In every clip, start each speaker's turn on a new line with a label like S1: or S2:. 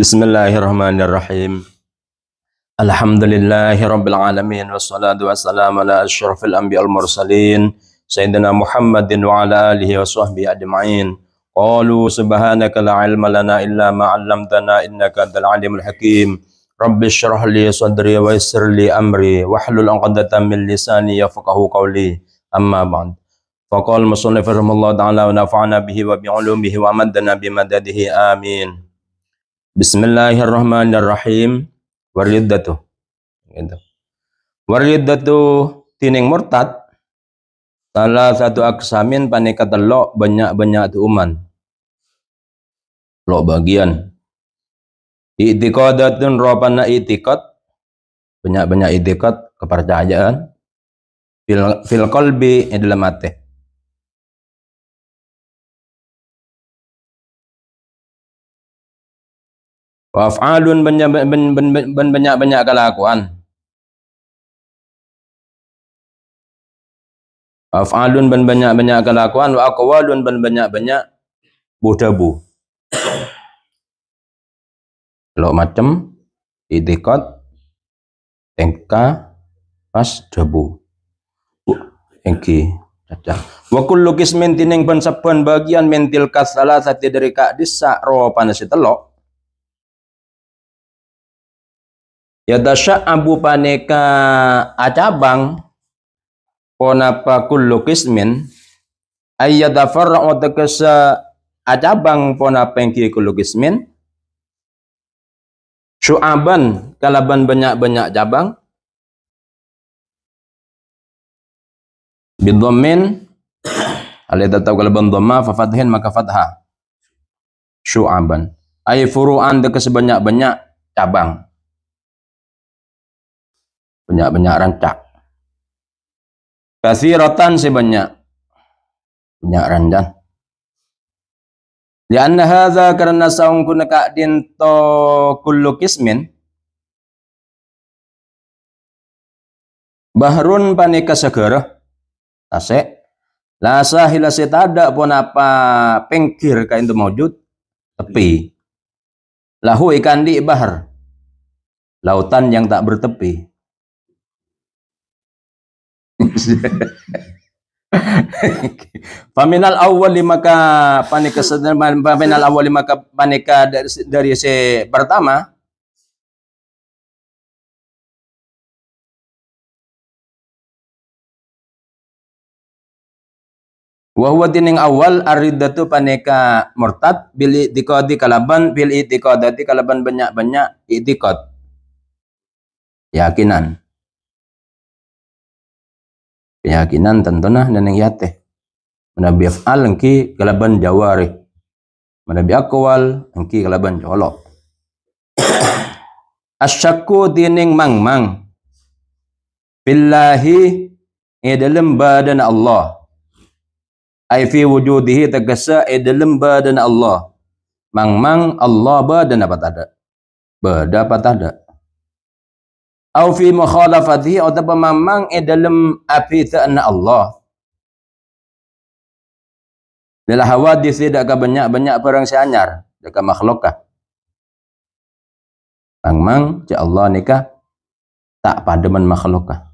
S1: بسم الله الرحمن الرحيم الحمد لله رب العالمين والصلاة والسلام على أشرف الأنبياء المرسلين سيدنا محمد وعلى آله وصحبه أجمعين قالوا سبحانك لا علم لنا إلا ما علمتنا إنك أنت العليم الحكيم رب اشرح لي صدري ويسر لي أمري واحلل عقدة من لساني يفقه قولي أما بعد فقال المصنف رحمه الله تعالى ونفعنا به وبعلومه ومدنا بمدده آمين Bismillahirrahmanirrahim Waridatuh, Gitu. Wariddatu tining murtad salah satu aksamin panika lo banyak-banyak uman. Lo bagian. Itikodatun ropana itikot banyak-banyak itikat kepercayaan fil, fil kolbi dalam hati
S2: wa af'alun banyak-banyak kelakuan af'alun banyak-banyak kelakuan
S1: wa aqwalun banyak-banyak budabu lo macam itikot engka pas debu engki cacah wakul lukis kismin tining ben bagian mentil kasala sate dari kak disa ro panas telok Ya, abu paneka acabang ponapa kullu kismin ayyadafarra'u takasa acabang pona yang kullu kismin syu'aban kalaban banyak-banyak cabang bidhammin alai tetap kalaban dhamma fa fathin maka fathah syu'aban ay furu'an takasa banyak-banyak cabang banyak-banyak rancak. kasih rotan sebanyak.
S2: Banyak randan.
S1: Lianna hadza karena saungkuna ka'din
S2: to kullu kismin.
S1: Bahrun panika segera. Tasek. La sahila setada pun apa pengkir kain itu maujud. Tepi. Lahu ikan di bahar. Lautan yang tak bertepi. Faminal awal lima ka panika faminal awal lima ka panika dari, dari se pertama wa huwa tining awal aridatu panika murtad dikod di kalaban dikod i'tiqadati kalaban banyak-banyak dikod yakinan keyakinan tentunya dan yang yate menabi afal engki kalaban jawari menabi akwal engki kalaban jolok asyakku tining mang mang billahi e dalam badan Allah ay fi wujudihi tegasa e dalam badan Allah mang mang Allah badan apa ada berdapat ada au fi mukhalafatihi atau mamang e eh, dalam api ta'na Allah Dalam hawadis tidak banyak-banyak perang seanyar dekat makhlukah Bang mang ya Allah nikah tak pademan makhlukah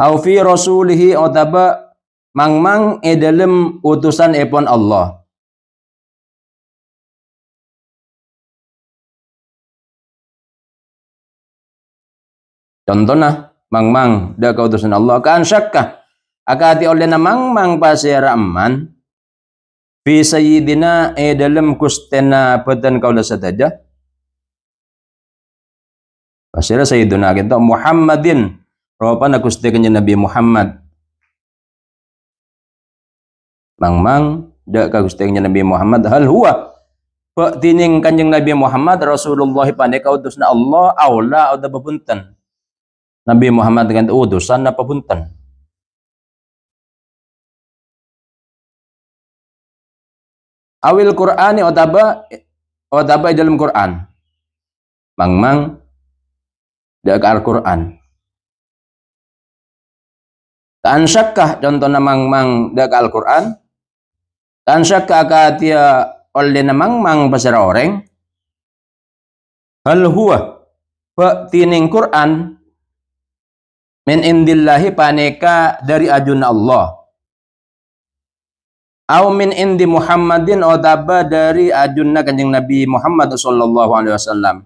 S2: Au fi rasulihi atau mang mang e eh, dalam utusan epon Allah Contohnya, mang-mang, dah kau
S1: tusan Allah. Kan syakka. Akati oleh na mang-mang pasir aman. Fi sayyidina e dalam kustena badan kau lasa saja. Pasira sayyidina kita Muhammadin. Ropan aku setiaknya Nabi Muhammad. Mang-mang, dah kau setiaknya Nabi Muhammad. Hal huwa tining kanjeng Nabi Muhammad Rasulullah pandai kau dusna Allah aula ada bepunten Nabi Muhammad dengan utusan
S2: oh, apa punten awil ni otaba otaba dalam Qur'an mang mang dak Al Qur'an
S1: tan syakkah contohna mang mang dak Al Qur'an tan syakkah katia oleh nama mang pasar orang hal huwa tining Qur'an min indillahi paneka dari ajun Allah au min indi Muhammadin odaba dari ajunna kanjeng Nabi Muhammad sallallahu alaihi wasallam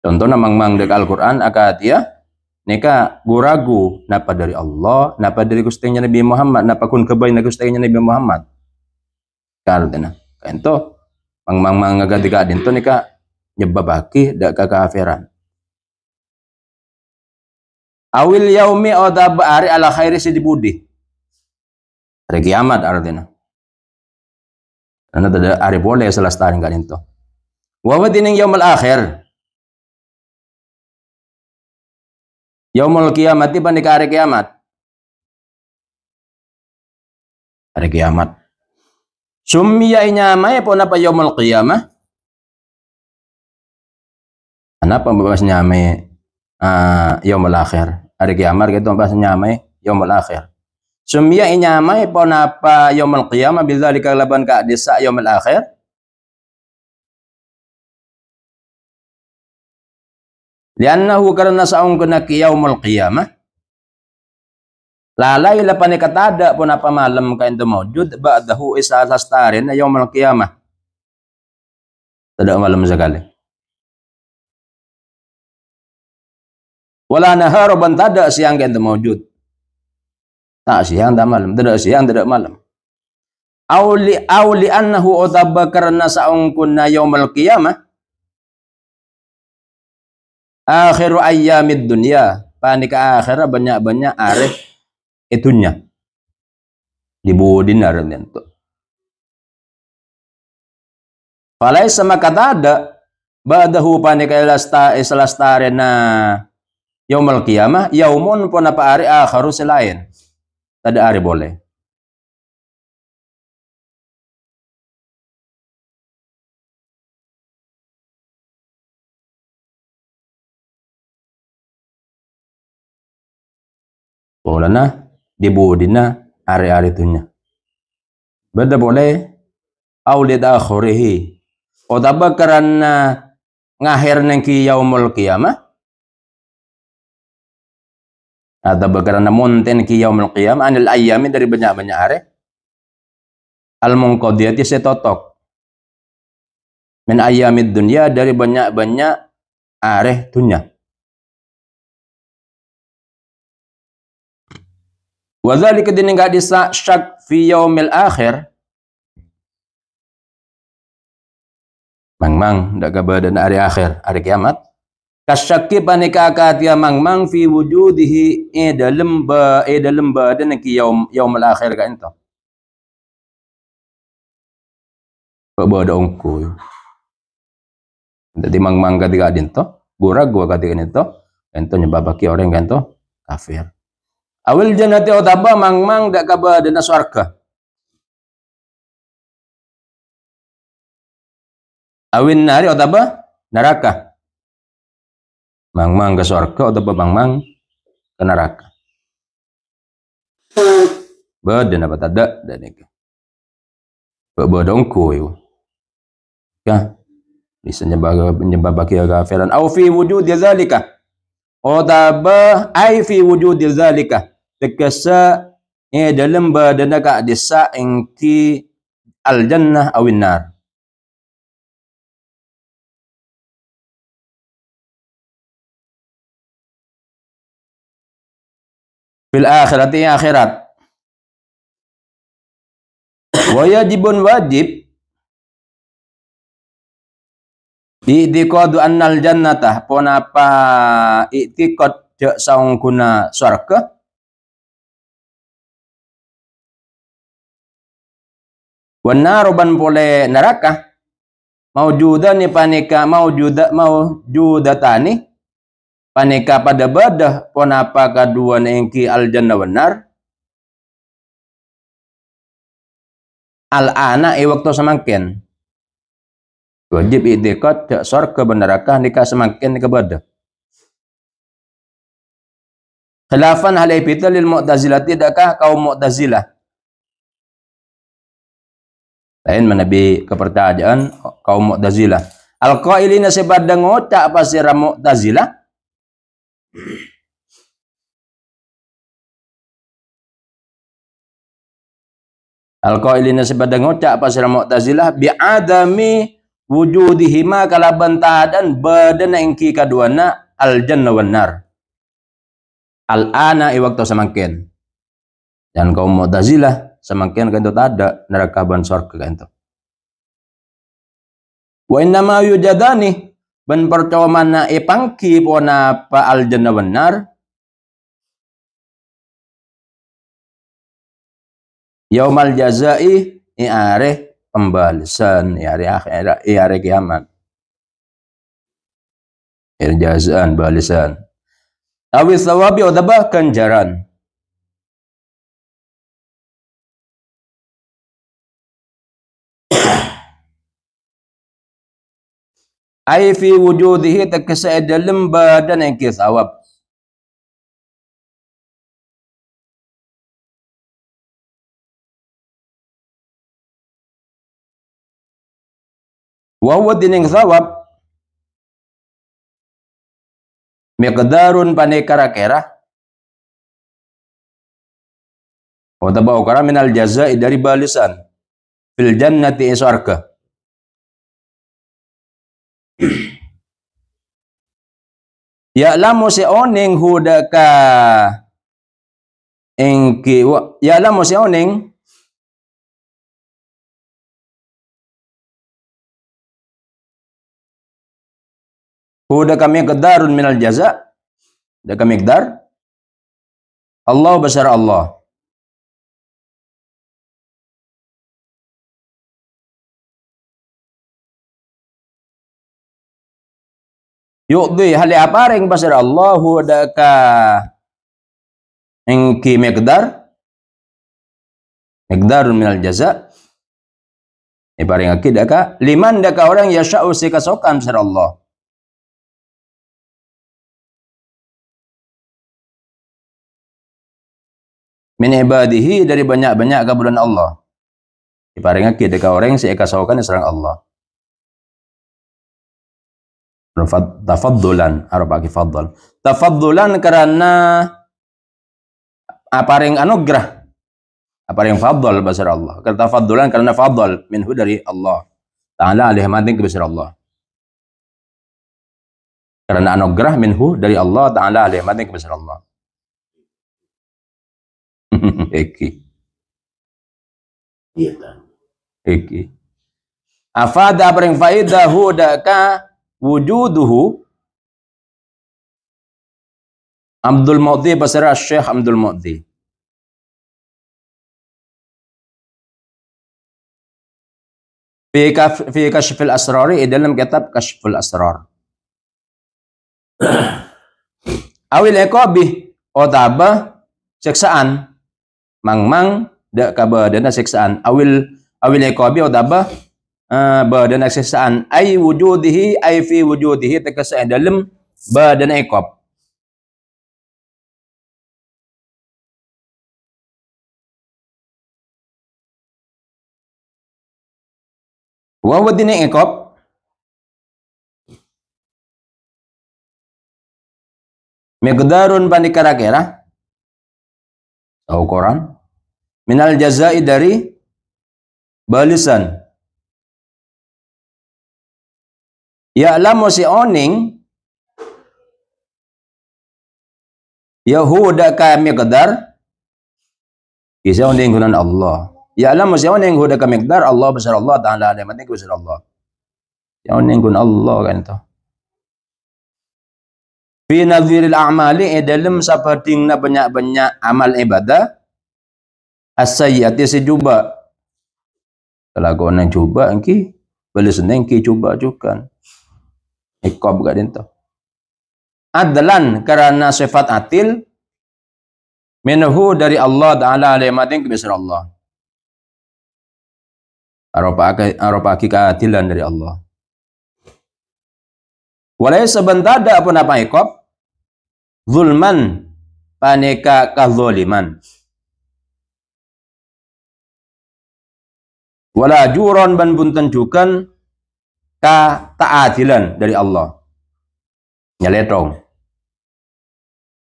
S1: contohnya mang-mang dek Al-Quran akad ya neka guragu napa dari Allah, napa dari kustengnya Nabi Muhammad, napa kun kebain kustengnya Nabi Muhammad. Kardena. Kento mang mang mang ngaganti kadin to nika nyebabaki dak kekafiran. Awil yaumi ari ala khairi sidi budi. Hari kiamat artinya. Karena tidak hari boleh salah setahun kali itu.
S2: wawad ini yaumul akhir. Yaumul kiamat tiba nikah hari kiamat. Hari kiamat. Summiya inyamai pun apa yaumul kiamat
S1: Kenapa bebas nyamai uh, yaumul akhir hari kiamat gitu bahasa nyamai yaumul akhir sumia nyamai pon apa yaumul qiyamah bila dikalaban ka desa yaumul akhir
S2: Liannahu karena saung kena
S1: yaumul qiyamah lalai la panikatada pun apa malam kain ito mawjud ba'dahu isa sastarin na yaumul qiyamah.
S2: Tada malam sekali wala
S1: nahar ban tada siang kan mawjud tak siang tak malam tidak siang tidak malam auli auli annahu utaba karena saung kunna yaumul qiyamah akhiru ayyamid dunya panika akhirah banyak-banyak arif itunya ribu dinar itu falai sama kata ada badahu panika ilasta islasta Yaumul qiyamah, yaumun pun apa hari akharu selain. Tidak hari boleh. Polana dibudina hari-hari tunya. Beda boleh au lid akhirihi. Otaba karena ngahir nengki yaumul qiyamah ada bagaimana monten ki yaumul qiyam anil ayami dari banyak-banyak hari al mungkodiyati setotok min
S2: itu dunia dari banyak-banyak areh dunia wa dzalika dini enggak disa syak fi
S1: yaumil akhir mang mang enggak kabar dan hari akhir hari kiamat Kasyakki panika katiya mang mang fi wujudihi e dalam ba e dalam ba dan ki yaum yaum al akhir ka enta. Ba ba da Jadi mang mang katiga din to, gura gua katiga ento ento nyebabaki orang kan kafir. Awil jannati utaba mang mang dak ba dana swarga.
S2: Awin nari utaba
S1: neraka. Mang Mang ke surga atau Mang Mang ke neraka? Badan apa tidak dan itu. Bodongku itu. Ya. Bisa nyembah-nyembah bagi kafiran. Au fi wujud dzalika. ba oh, ai fi wujud dzalika. Tekesa eh dalam badan naka desa engki al jannah awin nar.
S2: fil akhirati akhirat
S1: wajibun wajib I'tiqadu annal apa ponapa i'tiqad
S2: saung guna surga.
S1: Wanar ban pole neraka maujudan ni panika maujuda tani paneka pada badah ponapa kedua nengki al jannah benar
S2: al ana e waktu semakin wajib
S1: idekat tak sor kebenarakah nikah semakin ke badah khilafan hal ibital lil mu'tazilah tidakkah kaum mu'tazilah lain menabi kepercayaan kaum mu'tazilah al qailina sebadang ngocak pasira mu'tazilah Al-qailina sepada ngocak pasal Mu'tazilah bi'adami wujudihima kalaban tahadan badan engki kaduana al jannah wan Al ana i waktu Dan kaum Mu'tazilah semangkin itu kan ada neraka ban surga itu. Kan Wa nama yujadani ben percuma na ipangki po na paal na benar yaumal jazai iare pembalasan iare akhirat iare kiamat irjazaan balasan awis
S2: sawabi udaba kanjaran ay fi wujudihi badan yang kisawab wa huwa dining sawab miqdarun panekara kera wa tabau kara minal jazai dari balisan fil jannati isarka Ya'lamu oning hudaka engki wa ya'lamu si'oning hudaka miqdarun minal jaza' Daka miqdar Allah besar Allah yu'dhi hali aparing pasir Allahu daka ingki megdar, megdar minal jaza ibaring aki daka liman daka orang ya usi kasokan pasir Allah min ibadihi dari banyak-banyak kabulan Allah
S1: ibaring aki daka orang si ikasokan serang Allah arab arba fadzul tafadzulan karena apa yang anugerah apa yang fadl besar Allah karena tafadzulan karena fadl minhu dari Allah ta'ala alih madin kebesar Allah karena anugerah minhu dari Allah ta'ala alih madin kebesar
S2: Allah Eki Iya Eki Afad apa yang faidahu dakah wujuduhu Abdul Mu'ti Basra Syekh Abdul Mu'ti fi fi kashfil asrari dalam kitab
S1: kashful asrar awil ekobi otaba seksaan, mang mang dak dana seksaan. awil awil ekobi otaba Ah, badan ak sisaan ay wujudihi ay fi wujudihi tegese dalam badan ekop
S2: wa ini ekop miqdarun panikara kira ya, ukuran minal jazai dari balisan Ya'lamu si oning
S1: Yahuda kami kedar Kisah oning gunan Allah Ya'lamu si oning huda kami kedar Allah besar Allah ta'ala alamatik besar Allah Ya oning gunan Allah kan itu Fi nadhiril a'mali Idalem eh, sabatingna banyak-banyak amal ibadah As-sayyati sejuba Kalau kau coba cuba, boleh seneng coba juga. Kan. Ikob gak dinto. Adlan karena sifat atil minhu dari Allah taala alaihi matin Allah.
S2: Aropa aropa keadilan dari Allah.
S1: Walai sebentar ada apa apa ikob zulman paneka kahzuliman. Walau juron ban bunten jukan ta adilan dari Allah nyeletong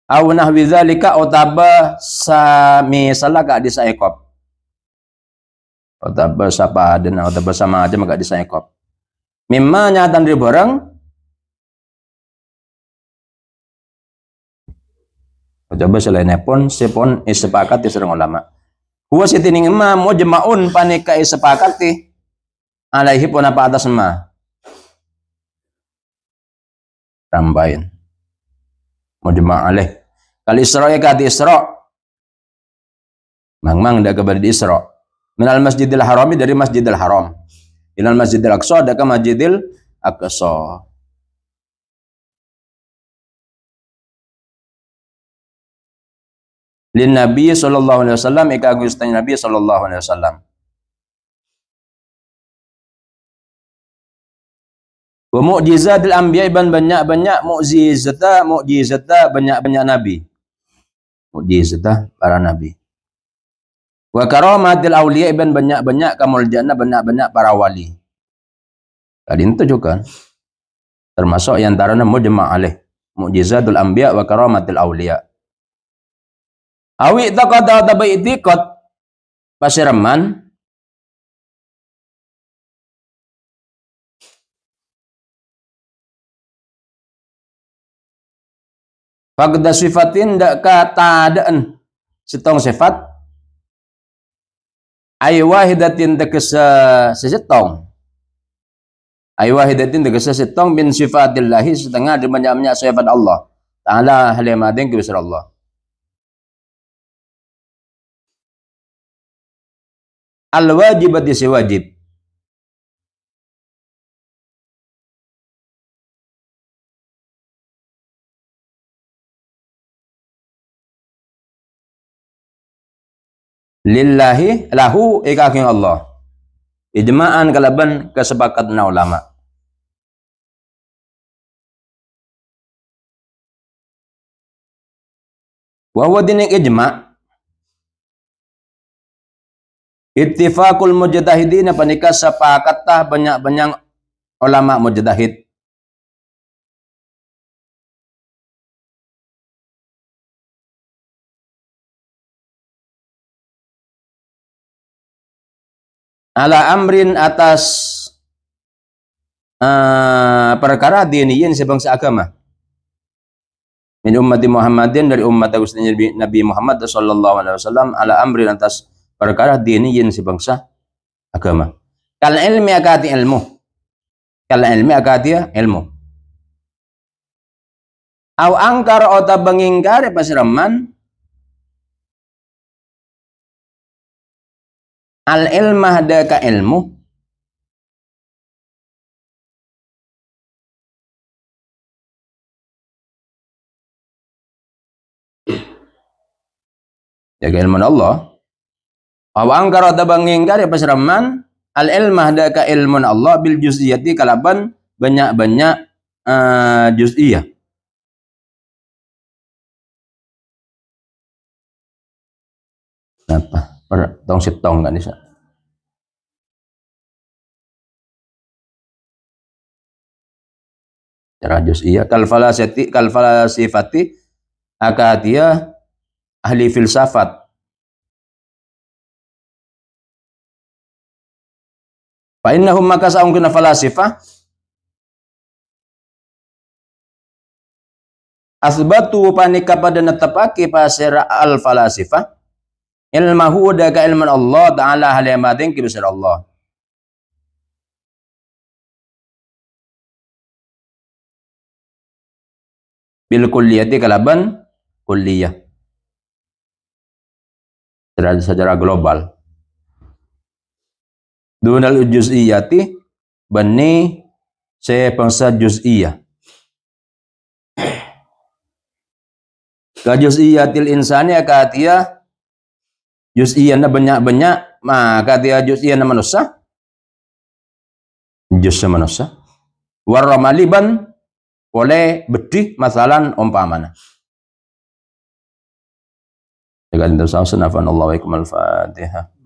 S1: aw nahwi zalika otaba sami salaka di saekop otaba sapa dan otaba sama aja maka di saekop mimma nyatan dari barang Coba selain nepon, sepon, eh, sepakat, eh, serang ulama. Huwa ma mujma'un panika sepakat, eh, alaihi pun apa atas ma Tambahin. Mujma' alaih. Kal Isra ya kati Isra. Mang-mang kabar di Isra. Minal Masjidil Harami dari Masjidil Haram. Ilal Masjidil Aqsa ada ke Masjidil
S2: Aqsa. Lin Nabi sallallahu alaihi wasallam ika Nabi sallallahu alaihi wasallam.
S1: Wa mu'jizatil anbiya iban banyak-banyak mukjizatah, mukjizatah banyak-banyak nabi. Mukjizatah para nabi. Wa karamatil auliya iban banyak-banyak kemuliaan banyak-banyak para wali. Tadi itu juga termasuk yang tarana mujma' alaih. Mukjizatul anbiya wa karamatil auliya. Awi taqad tabai tiqat pasiraman
S2: Fagda sifatin
S1: dak daen Setong sifat. Ay wahidatin tegesa sesetong. Ay wahidatin tegesa setong min sifatillahi setengah dimanya-nya sifat Allah. Ta'ala halimadin kibisar
S2: Allah. Al-wajibat wajib. lillahi lahu ikaking Allah ijma'an kalaban kesepakatan ulama
S1: Wahuwa dinik ijma Ittifakul mujtahidin panika sepakatah banyak-banyak ulama mujtahid ala amrin atas uh, perkara diniyin sebangsa agama min ummati Muhammadin dari umat Nabi Muhammad sallallahu alaihi wasallam ala amrin atas perkara diniyin sebangsa agama kal ilmi akati ilmu kal ilmi akati ilmu au angkar otab mengingkari
S2: pasiraman al ilmah daka ilmu
S1: jaga ilmu Allah wa angkara tabang ingkar ya pasraman al ilmah daka ilmu Allah bil juz'iyati kalaban banyak-banyak uh, juz'iyah
S2: apa Ora tong sitong kan isa. Terajus iya kal falasati kal falasifati akadia ahli filsafat Fa innahum maka saung kena falasifah
S1: asbatu panika pada netepake pasera al falasifah ilmahu daga ilman Allah ta'ala hal yang batin kibisir Allah
S2: bil kulliyati kalaban
S1: kulliyah secara, secara global dunal juz'iyati bani sepangsa juz'iyah ka juz'iyatil insani akatiyah Iya na banyak-banyak maka dia juz'iyanna manusia juz manusia warramaliban oleh bedih masalan umpamana Jaga tentu sausun afan Allah wa ikum fatihah